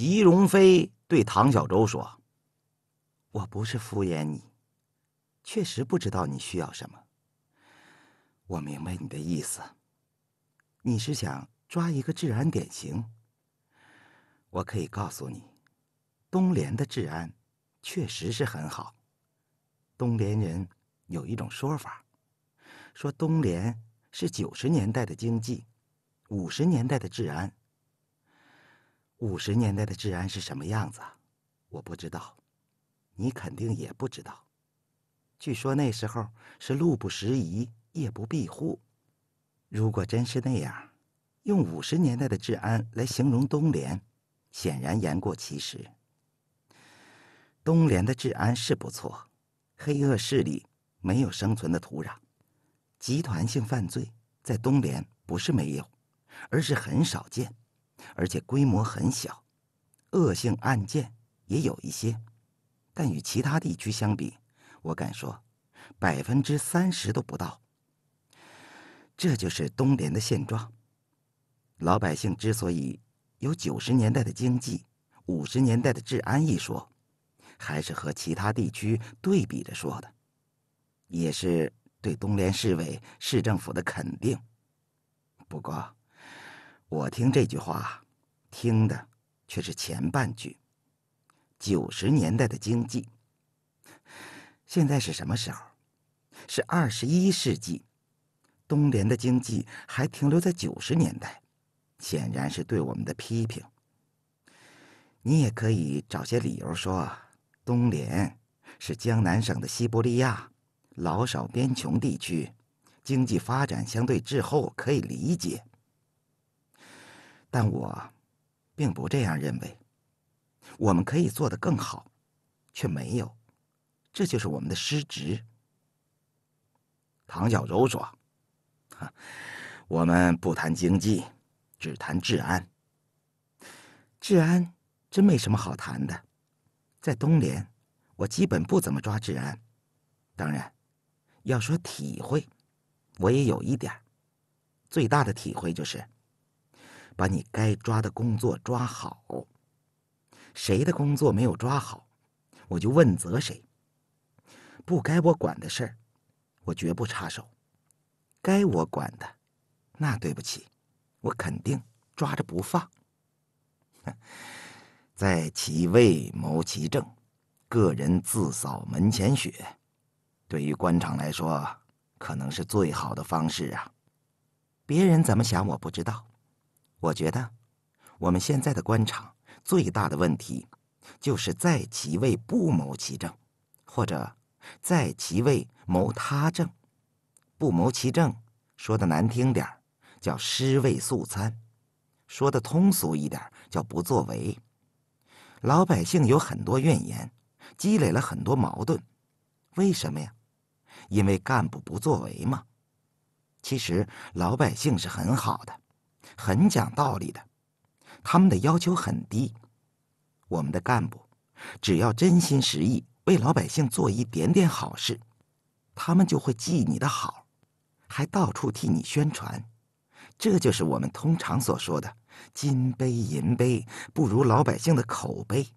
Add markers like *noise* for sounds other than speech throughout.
吉荣飞对唐小舟说：“我不是敷衍你，确实不知道你需要什么。我明白你的意思，你是想抓一个治安典型。我可以告诉你，东联的治安确实是很好。东联人有一种说法，说东联是九十年代的经济，五十年代的治安。”五十年代的治安是什么样子？我不知道，你肯定也不知道。据说那时候是路不拾遗，夜不闭户。如果真是那样，用五十年代的治安来形容东联，显然言过其实。东联的治安是不错，黑恶势力没有生存的土壤。集团性犯罪在东联不是没有，而是很少见。而且规模很小，恶性案件也有一些，但与其他地区相比，我敢说，百分之三十都不到。这就是东联的现状。老百姓之所以有九十年代的经济、五十年代的治安一说，还是和其他地区对比着说的，也是对东联市委市政府的肯定。不过。我听这句话，听的却是前半句。九十年代的经济，现在是什么时候？是二十一世纪。东联的经济还停留在九十年代，显然是对我们的批评。你也可以找些理由说，东联是江南省的西伯利亚，老少边穷地区，经济发展相对滞后，可以理解。但我并不这样认为，我们可以做得更好，却没有，这就是我们的失职。唐小柔说：“我们不谈经济，只谈治安。治安真没什么好谈的，在东联，我基本不怎么抓治安。当然，要说体会，我也有一点。最大的体会就是。”把你该抓的工作抓好，谁的工作没有抓好，我就问责谁。不该我管的事儿，我绝不插手；该我管的，那对不起，我肯定抓着不放。*laughs* 在其位谋其政，个人自扫门前雪，对于官场来说，可能是最好的方式啊。别人怎么想我不知道。我觉得，我们现在的官场最大的问题，就是在其位不谋其政，或者在其位谋他政，不谋其政，说的难听点叫尸位素餐；说的通俗一点，叫不作为。老百姓有很多怨言，积累了很多矛盾，为什么呀？因为干部不作为嘛。其实老百姓是很好的。很讲道理的，他们的要求很低。我们的干部只要真心实意为老百姓做一点点好事，他们就会记你的好，还到处替你宣传。这就是我们通常所说的“金杯银杯不如老百姓的口碑”，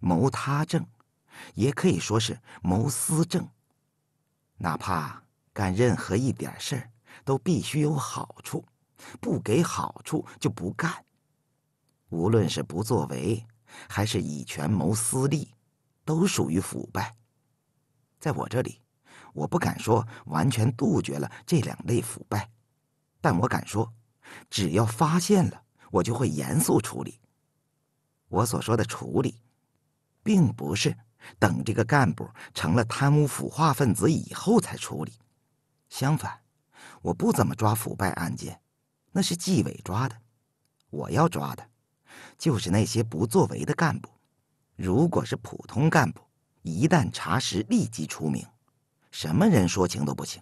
谋他政，也可以说是谋私政。哪怕干任何一点事儿，都必须有好处。不给好处就不干。无论是不作为，还是以权谋私利，都属于腐败。在我这里，我不敢说完全杜绝了这两类腐败，但我敢说，只要发现了，我就会严肃处理。我所说的处理，并不是等这个干部成了贪污腐化分子以后才处理。相反，我不怎么抓腐败案件。那是纪委抓的，我要抓的，就是那些不作为的干部。如果是普通干部，一旦查实，立即除名，什么人说情都不行。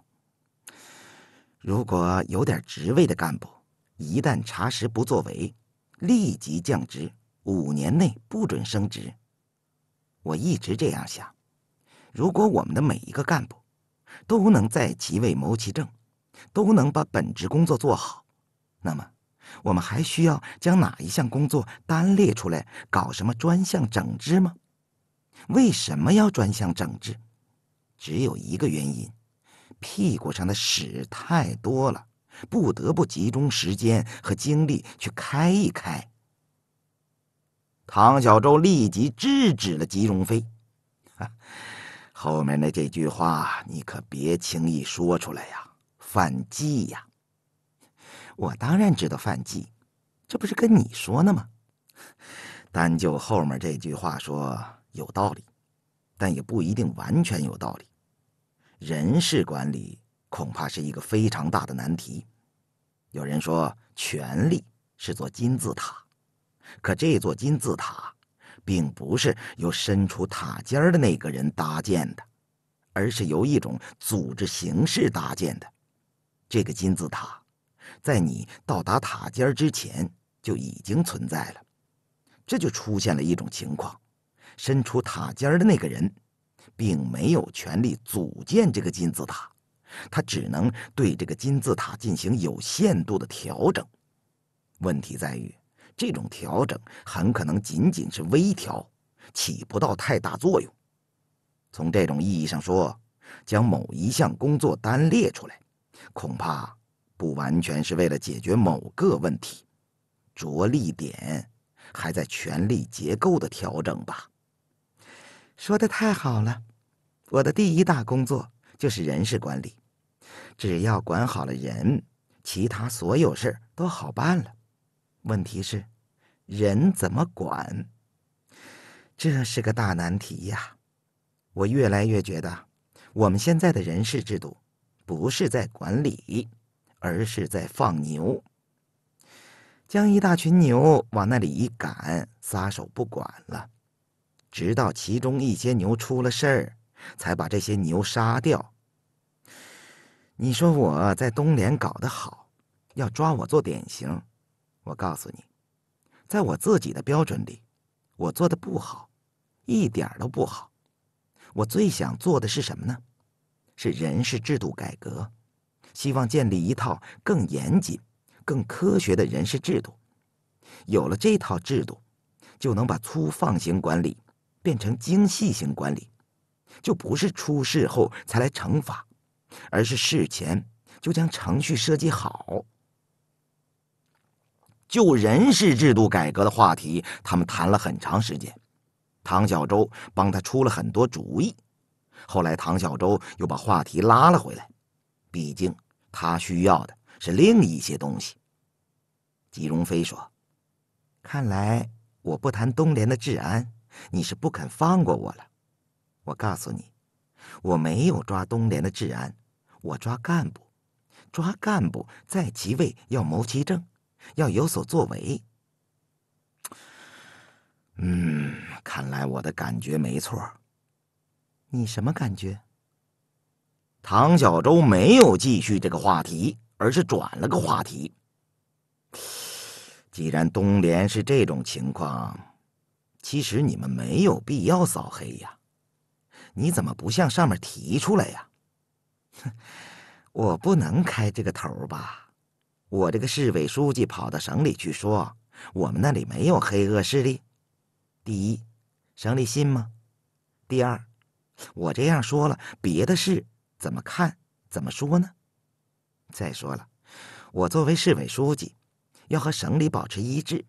如果有点职位的干部，一旦查实不作为，立即降职，五年内不准升职。我一直这样想，如果我们的每一个干部，都能在其位谋其政，都能把本职工作做好。那么，我们还需要将哪一项工作单列出来搞什么专项整治吗？为什么要专项整治？只有一个原因：屁股上的屎太多了，不得不集中时间和精力去开一开。唐小舟立即制止了吉荣飞：“ *laughs* 后面的这句话你可别轻易说出来呀，犯忌呀。”我当然知道范记，这不是跟你说呢吗？单就后面这句话说有道理，但也不一定完全有道理。人事管理恐怕是一个非常大的难题。有人说权力是座金字塔，可这座金字塔，并不是由身处塔尖的那个人搭建的，而是由一种组织形式搭建的。这个金字塔。在你到达塔尖之前就已经存在了，这就出现了一种情况：伸出塔尖的那个人，并没有权利组建这个金字塔，他只能对这个金字塔进行有限度的调整。问题在于，这种调整很可能仅仅是微调，起不到太大作用。从这种意义上说，将某一项工作单列出来，恐怕。不完全是为了解决某个问题，着力点还在权力结构的调整吧。说的太好了，我的第一大工作就是人事管理，只要管好了人，其他所有事儿都好办了。问题是，人怎么管？这是个大难题呀！我越来越觉得，我们现在的人事制度不是在管理。而是在放牛，将一大群牛往那里一赶，撒手不管了，直到其中一些牛出了事儿，才把这些牛杀掉。你说我在东联搞得好，要抓我做典型，我告诉你，在我自己的标准里，我做的不好，一点都不好。我最想做的是什么呢？是人事制度改革。希望建立一套更严谨、更科学的人事制度。有了这套制度，就能把粗放型管理变成精细型管理，就不是出事后才来惩罚，而是事前就将程序设计好。就人事制度改革的话题，他们谈了很长时间。唐小舟帮他出了很多主意。后来，唐小舟又把话题拉了回来，毕竟。他需要的是另一些东西。吉荣飞说：“看来我不谈东联的治安，你是不肯放过我了。我告诉你，我没有抓东联的治安，我抓干部。抓干部在其位，要谋其政，要有所作为。嗯，看来我的感觉没错。你什么感觉？”唐小舟没有继续这个话题，而是转了个话题。既然东联是这种情况，其实你们没有必要扫黑呀。你怎么不向上面提出来呀？哼，*laughs* 我不能开这个头吧？我这个市委书记跑到省里去说我们那里没有黑恶势力，第一，省里信吗？第二，我这样说了，别的事。怎么看？怎么说呢？再说了，我作为市委书记，要和省里保持一致。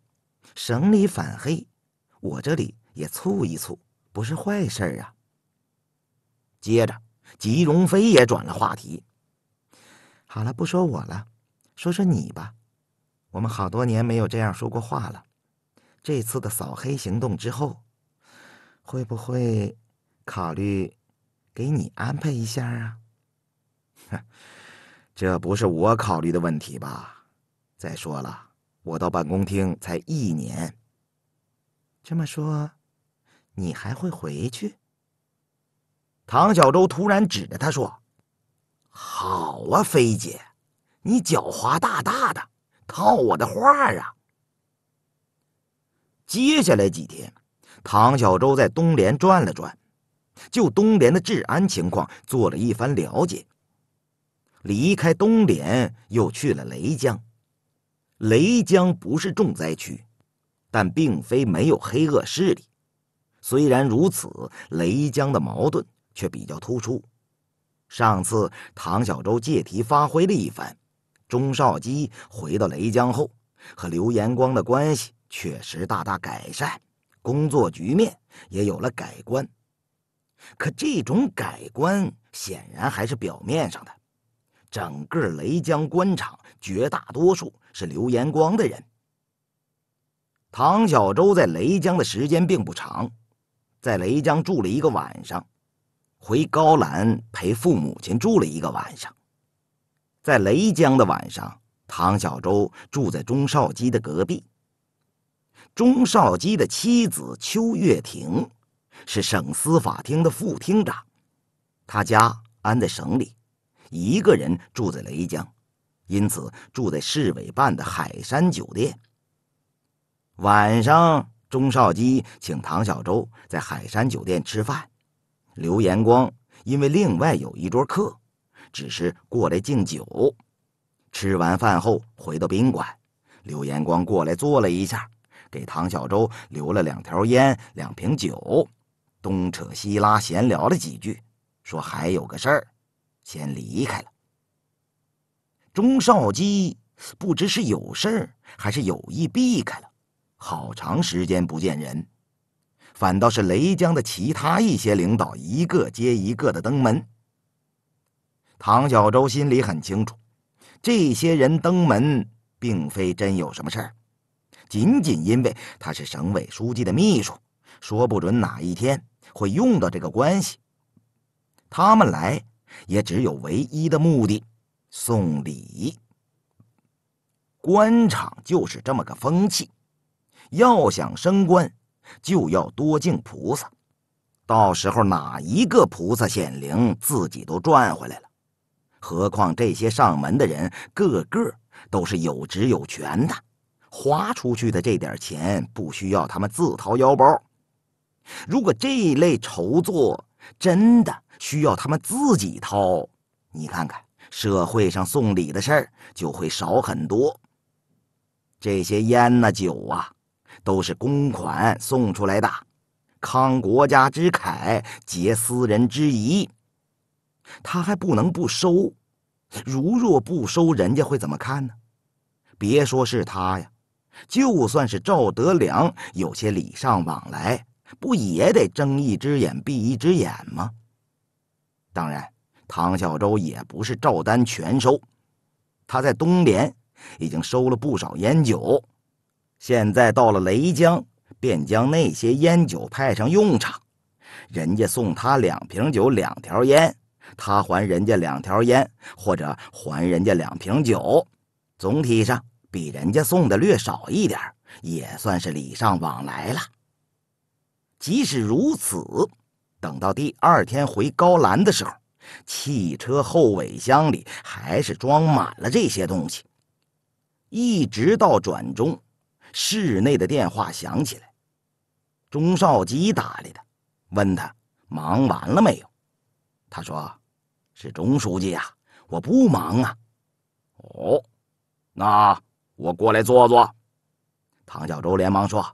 省里反黑，我这里也促一促，不是坏事啊。接着，吉荣飞也转了话题。好了，不说我了，说说你吧。我们好多年没有这样说过话了。这次的扫黑行动之后，会不会考虑？给你安排一下啊！哼，*laughs* 这不是我考虑的问题吧？再说了，我到办公厅才一年。这么说，你还会回去？唐小舟突然指着他说：“好啊，飞姐，你狡猾大大的，套我的话啊！”接下来几天，唐小舟在东联转了转。就东联的治安情况做了一番了解。离开东联，又去了雷江。雷江不是重灾区，但并非没有黑恶势力。虽然如此，雷江的矛盾却比较突出。上次唐小舟借题发挥了一番，钟少基回到雷江后，和刘延光的关系确实大大改善，工作局面也有了改观。可这种改观显然还是表面上的，整个雷江官场绝大多数是刘延光的人。唐小舟在雷江的时间并不长，在雷江住了一个晚上，回高兰陪父母亲住了一个晚上。在雷江的晚上，唐小舟住在钟少基的隔壁。钟少基的妻子邱月婷是省司法厅的副厅长，他家安在省里，一个人住在雷江，因此住在市委办的海山酒店。晚上，钟少基请唐小舟在海山酒店吃饭。刘延光因为另外有一桌客，只是过来敬酒。吃完饭后回到宾馆，刘延光过来坐了一下，给唐小舟留了两条烟、两瓶酒。东扯西拉，闲聊了几句，说还有个事儿，先离开了。钟少基不知是有事儿，还是有意避开了，好长时间不见人，反倒是雷江的其他一些领导一个接一个的登门。唐小舟心里很清楚，这些人登门并非真有什么事儿，仅仅因为他是省委书记的秘书，说不准哪一天。会用到这个关系，他们来也只有唯一的目的，送礼。官场就是这么个风气，要想升官，就要多敬菩萨。到时候哪一个菩萨显灵，自己都赚回来了。何况这些上门的人，个个都是有职有权的，花出去的这点钱，不需要他们自掏腰包。如果这类筹措真的需要他们自己掏，你看看社会上送礼的事儿就会少很多。这些烟呐酒啊，都是公款送出来的，慷国家之慨，结私人之谊。他还不能不收，如若不收，人家会怎么看呢？别说是他呀，就算是赵德良，有些礼尚往来。不也得睁一只眼闭一只眼吗？当然，唐小舟也不是照单全收。他在东连已经收了不少烟酒，现在到了雷江，便将那些烟酒派上用场。人家送他两瓶酒、两条烟，他还人家两条烟，或者还人家两瓶酒。总体上比人家送的略少一点，也算是礼尚往来了。即使如此，等到第二天回高兰的时候，汽车后尾箱里还是装满了这些东西。一直到转中，室内的电话响起来，钟少基打来的，问他忙完了没有。他说：“是钟书记呀，我不忙啊。”哦，那我过来坐坐。唐小舟连忙说：“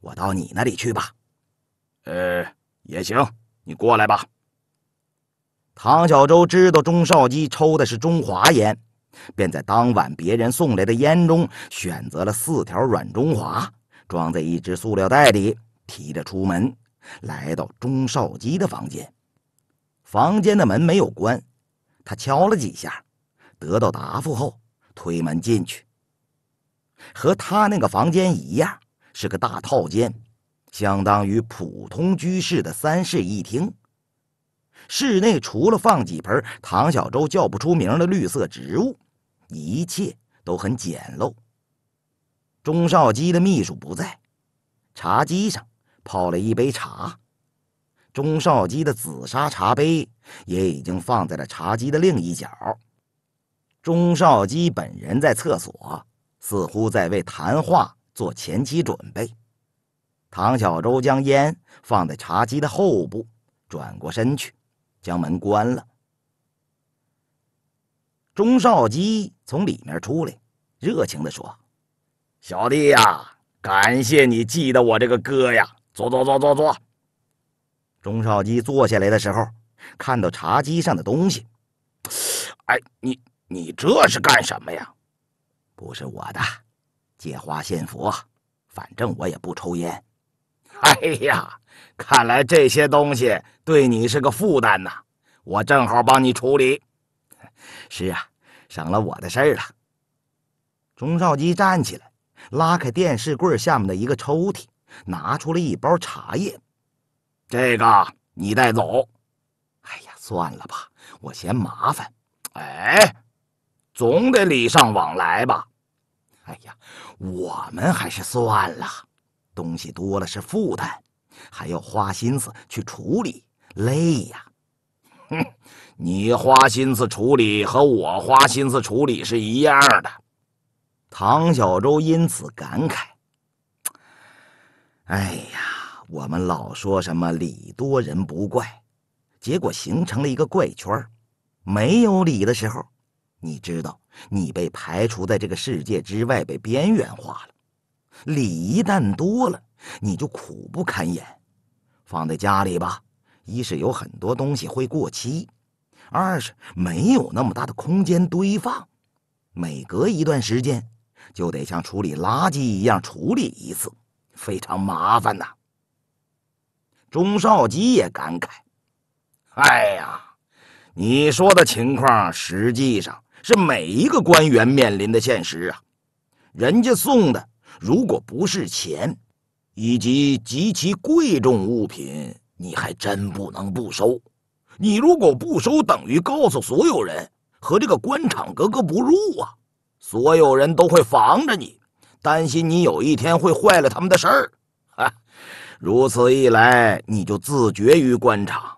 我到你那里去吧。”呃，也行，你过来吧。唐小舟知道钟少基抽的是中华烟，便在当晚别人送来的烟中选择了四条软中华，装在一只塑料袋里，提着出门，来到钟少基的房间。房间的门没有关，他敲了几下，得到答复后，推门进去。和他那个房间一样，是个大套间。相当于普通居室的三室一厅。室内除了放几盆唐小舟叫不出名的绿色植物，一切都很简陋。钟少基的秘书不在，茶几上泡了一杯茶，钟少基的紫砂茶杯也已经放在了茶几的另一角。钟少基本人在厕所，似乎在为谈话做前期准备。唐小舟将烟放在茶几的后部，转过身去，将门关了。钟少基从里面出来，热情地说：“小弟呀，感谢你记得我这个哥呀！坐坐坐坐坐。”钟少基坐下来的时候，看到茶几上的东西，哎，你你这是干什么呀？不是我的，借花献佛，反正我也不抽烟。*laughs* 哎呀，看来这些东西对你是个负担呐，我正好帮你处理。是啊，省了我的事儿了。钟少基站起来，拉开电视柜下面的一个抽屉，拿出了一包茶叶。这个你带走。哎呀，算了吧，我嫌麻烦。哎，总得礼尚往来吧。哎呀，我们还是算了。东西多了是负担，还要花心思去处理，累呀！哼，你花心思处理和我花心思处理是一样的。唐小舟因此感慨：“哎呀，我们老说什么理多人不怪，结果形成了一个怪圈。没有理的时候，你知道，你被排除在这个世界之外，被边缘化了。”礼一旦多了，你就苦不堪言。放在家里吧，一是有很多东西会过期，二是没有那么大的空间堆放。每隔一段时间就得像处理垃圾一样处理一次，非常麻烦呐。钟少基也感慨：“哎呀，你说的情况实际上是每一个官员面临的现实啊，人家送的。”如果不是钱，以及极其贵重物品，你还真不能不收。你如果不收，等于告诉所有人和这个官场格格不入啊！所有人都会防着你，担心你有一天会坏了他们的事儿。如此一来，你就自绝于官场，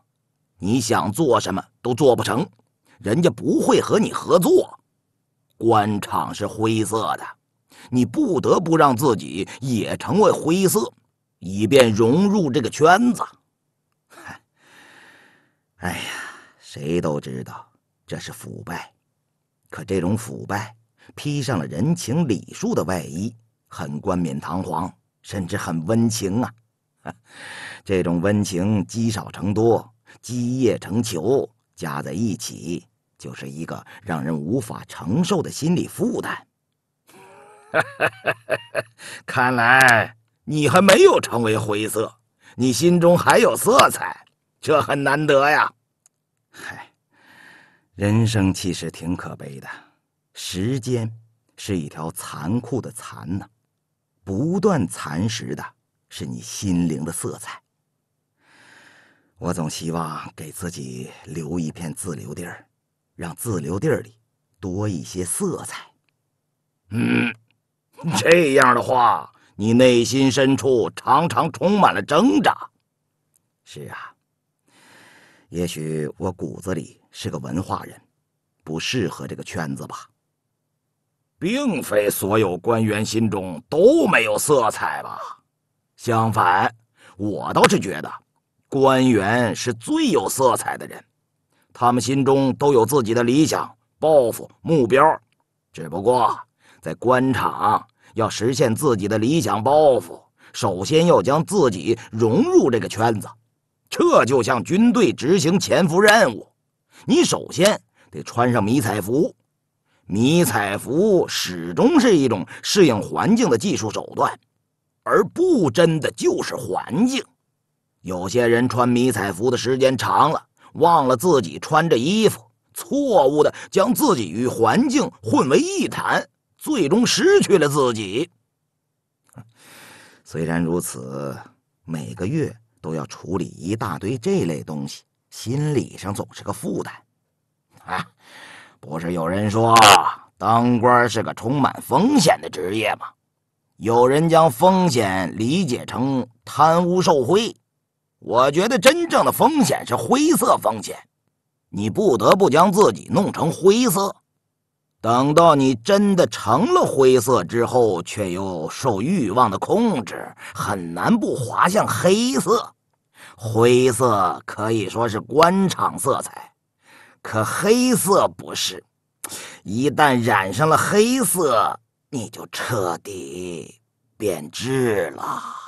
你想做什么都做不成，人家不会和你合作。官场是灰色的。你不得不让自己也成为灰色，以便融入这个圈子。哎呀，谁都知道这是腐败，可这种腐败披上了人情礼数的外衣，很冠冕堂皇，甚至很温情啊。*laughs* 这种温情积少成多，积液成球，加在一起就是一个让人无法承受的心理负担。*laughs* 看来你还没有成为灰色，你心中还有色彩，这很难得呀。嗨，人生其实挺可悲的，时间是一条残酷的蚕呐，不断蚕食的是你心灵的色彩。我总希望给自己留一片自留地儿，让自留地儿里多一些色彩。嗯。*laughs* 这样的话，你内心深处常常充满了挣扎。是啊，也许我骨子里是个文化人，不适合这个圈子吧。并非所有官员心中都没有色彩吧？相反，我倒是觉得，官员是最有色彩的人，他们心中都有自己的理想、抱负、目标，只不过在官场。要实现自己的理想抱负，首先要将自己融入这个圈子。这就像军队执行潜伏任务，你首先得穿上迷彩服。迷彩服始终是一种适应环境的技术手段，而不真的就是环境。有些人穿迷彩服的时间长了，忘了自己穿着衣服，错误的将自己与环境混为一谈。最终失去了自己。虽然如此，每个月都要处理一大堆这类东西，心理上总是个负担。啊，不是有人说当官是个充满风险的职业吗？有人将风险理解成贪污受贿，我觉得真正的风险是灰色风险，你不得不将自己弄成灰色。等到你真的成了灰色之后，却又受欲望的控制，很难不滑向黑色。灰色可以说是官场色彩，可黑色不是。一旦染上了黑色，你就彻底变质了。